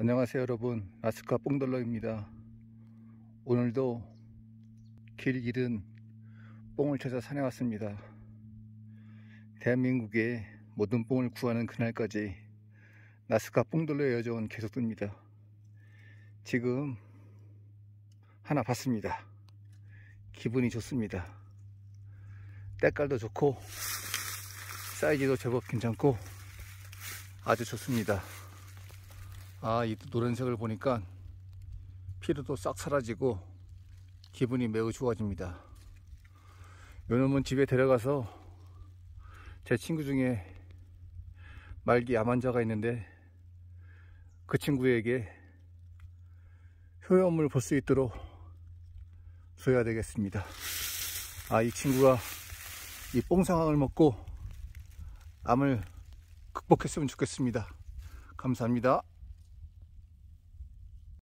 안녕하세요 여러분 아스카 뽕돌러입니다 오늘도 길 잃은 뽕을 찾아 산에 왔습니다 대한민국의 모든 뽕을 구하는 그날까지 나스카 뽕돌러의 여정은 계속됩니다 지금 하나 봤습니다 기분이 좋습니다 때깔도 좋고 사이즈도 제법 괜찮고 아주 좋습니다 아, 이 노란색을 보니까 피로도 싹 사라지고 기분이 매우 좋아집니다. 요놈은 집에 데려가서 제 친구 중에 말기 암환자가 있는데 그 친구에게 효염을 볼 수 있도록 줘야 되겠습니다. 아, 이 친구가 이 뽕상황을 먹고 암을 극복했으면 좋겠습니다. 감사합니다.